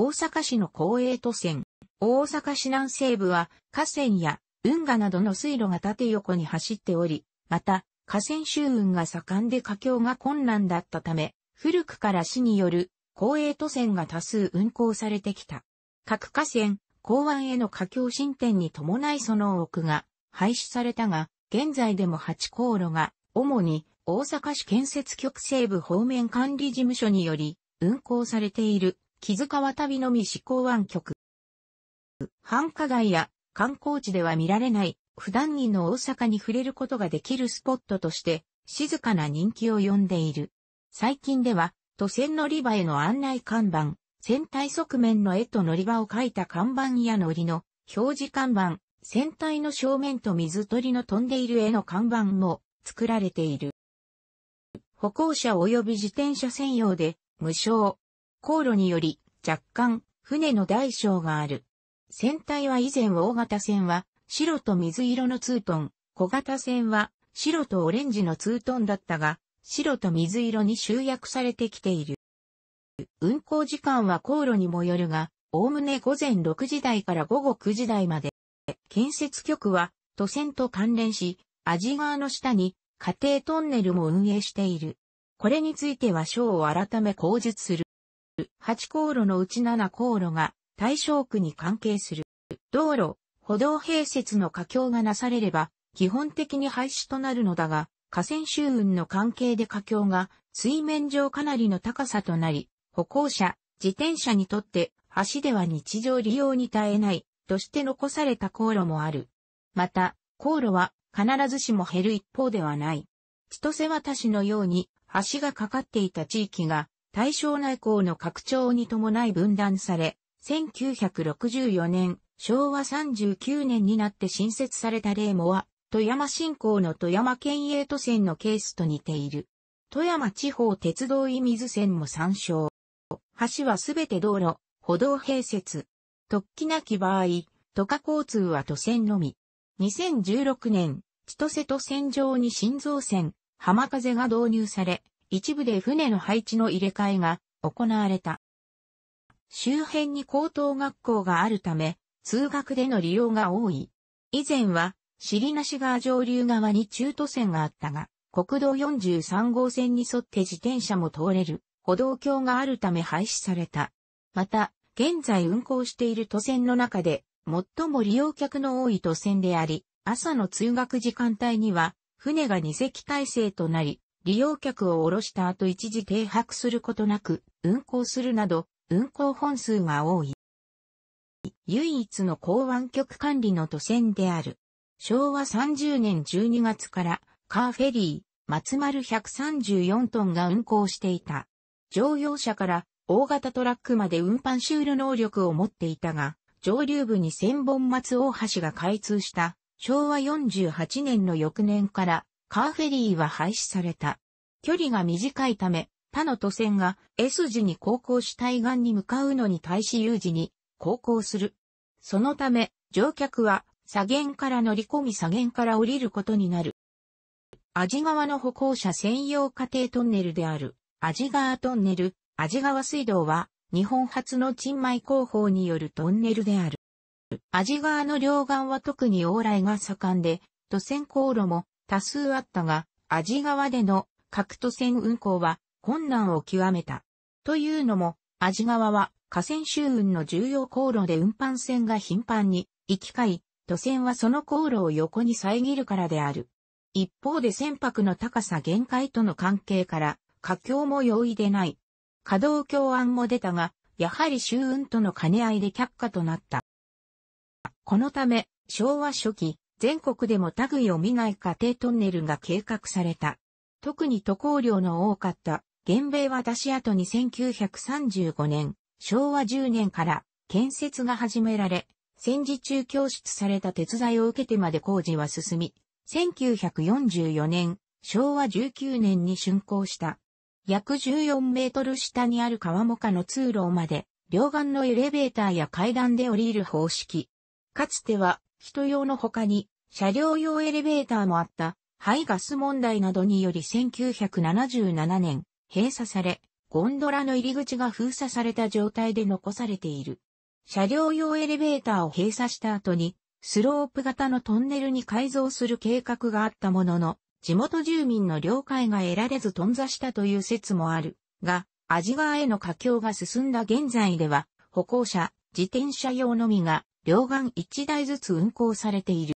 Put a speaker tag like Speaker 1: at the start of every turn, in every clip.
Speaker 1: 大阪市の公営都線。大阪市南西部は河川や運河などの水路が縦横に走っており、また河川周運が盛んで佳橋が困難だったため、古くから市による公営都線が多数運行されてきた。各河川、港湾への架橋進展に伴いその多くが廃止されたが、現在でも8航路が主に大阪市建設局西部方面管理事務所により運行されている木津川旅のみ思考湾局。繁華街や観光地では見られない普段着の大阪に触れることができるスポットとして静かな人気を呼んでいる。最近では都線乗り場への案内看板、船体側面の絵と乗り場を描いた看板や乗りの表示看板、船体の正面と水鳥の飛んでいる絵の看板も作られている。歩行者及び自転車専用で無償、航路により若干船の大小がある。船体は以前大型船は白と水色のツートン、小型船は白とオレンジのツートンだったが、白と水色に集約されてきている。運航時間は航路にもよるが、おおむね午前6時台から午後9時台まで。建設局は都船と関連し、味川の下に家庭トンネルも運営している。これについては章を改め口述する。8航路のうち7航路が対象区に関係する。道路、歩道併設の架橋がなされれば、基本的に廃止となるのだが、河川周運の関係で架橋が水面上かなりの高さとなり、歩行者、自転車にとって橋では日常利用に耐えないとして残された航路もある。また、航路は必ずしも減る一方ではない。千歳渡しのように橋がかかっていた地域が大正内港の拡張に伴い分断され、1964年、昭和39年になって新設された例もは、富山新港の富山県営都線のケースと似ている。富山地方鉄道井水線も参照。橋はすべて道路、歩道併設。突起なき場合、都下交通は都線のみ。2016年、千歳都線上に新造線、浜風が導入され、一部で船の配置の入れ替えが行われた。周辺に高等学校があるため、通学での利用が多い。以前は、尻し川上流側に中途線があったが、国道43号線に沿って自転車も通れる歩道橋があるため廃止された。また、現在運行している都線の中で、最も利用客の多い都線であり、朝の通学時間帯には、船が二隻体制となり、利用客を降ろした後一時停泊することなく、運行するなど、運行本数が多い。唯一の港湾局管理の都線である。昭和30年12月から、カーフェリー、松丸134トンが運行していた。乗用車から大型トラックまで運搬ール能力を持っていたが、上流部に千本松大橋が開通した昭和48年の翌年からカーフェリーは廃止された。距離が短いため、他の都線が S 字に航行し対岸に向かうのに対し U 字に航行する。そのため、乗客は左舷から乗り込み左舷から降りることになる。味川の歩行者専用家庭トンネルである、味川トンネル、味川水道は、日本初の賃米工法によるトンネルである。味川の両岸は特に往来が盛んで、都線航路も多数あったが、アジ川での核都線運航は困難を極めた。というのも、アジ川は河川周運の重要航路で運搬船が頻繁に行き交い、都線はその航路を横に遮るからである。一方で船舶の高さ限界との関係から、架橋も容易でない。稼働橋案も出たが、やはり周運との兼ね合いで却下となった。このため、昭和初期、全国でも類を見ない家庭トンネルが計画された。特に渡航量の多かった、原米は渡し跡に1935年、昭和10年から建設が始められ、戦時中教室された鉄材を受けてまで工事は進み、1944年、昭和19年に竣工した。約14メートル下にある川もかの通路まで、両岸のエレベーターや階段で降りる方式。かつては人用の他に、車両用エレベーターもあった、排ガス問題などにより1977年、閉鎖され、ゴンドラの入り口が封鎖された状態で残されている。車両用エレベーターを閉鎖した後に、スロープ型のトンネルに改造する計画があったものの、地元住民の了解が得られず頓挫したという説もあるが、味川への佳境が進んだ現在では、歩行者、自転車用のみが両岸1台ずつ運行されている。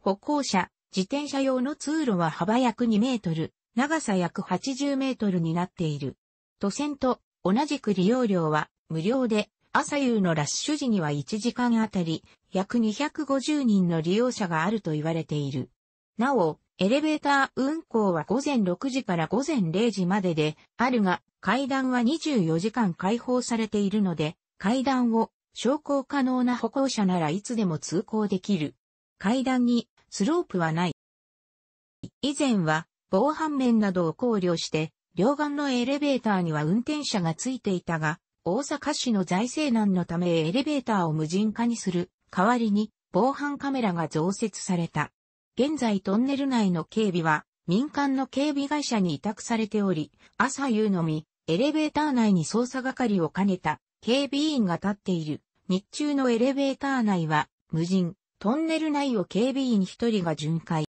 Speaker 1: 歩行者、自転車用の通路は幅約2メートル、長さ約80メートルになっている。都線と同じく利用料は無料で、朝夕のラッシュ時には1時間あたり約250人の利用者があると言われている。なお、エレベーター運行は午前6時から午前0時までであるが、階段は24時間開放されているので、階段を昇降可能な歩行者ならいつでも通行できる。階段にスロープはない。以前は防犯面などを考慮して、両岸のエレベーターには運転者がついていたが、大阪市の財政難のためエレベーターを無人化にする代わりに防犯カメラが増設された。現在トンネル内の警備は民間の警備会社に委託されており、朝夕のみエレベーター内に捜査係を兼ねた警備員が立っている。日中のエレベーター内は無人、トンネル内を警備員一人が巡回。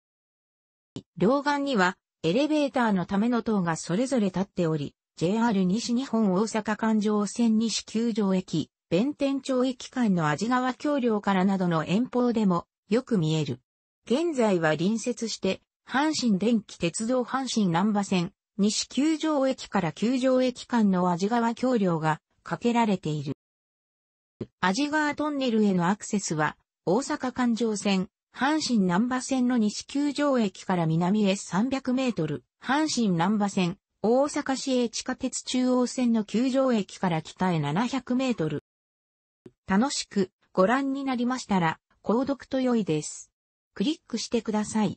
Speaker 1: 両岸にはエレベーターのための塔がそれぞれ立っており、JR 西日本大阪環状線西九条駅、弁天町駅間の味川橋梁からなどの遠方でもよく見える。現在は隣接して、阪神電気鉄道阪神南波線、西九条駅から九条駅間の味川橋梁が架けられている。味川トンネルへのアクセスは、大阪環状線、阪神南波線の西九条駅から南へ300メートル、阪神南波線、大阪市営地下鉄中央線の九条駅から北へ700メートル。楽しくご覧になりましたら、購読と良いです。クリックしてください。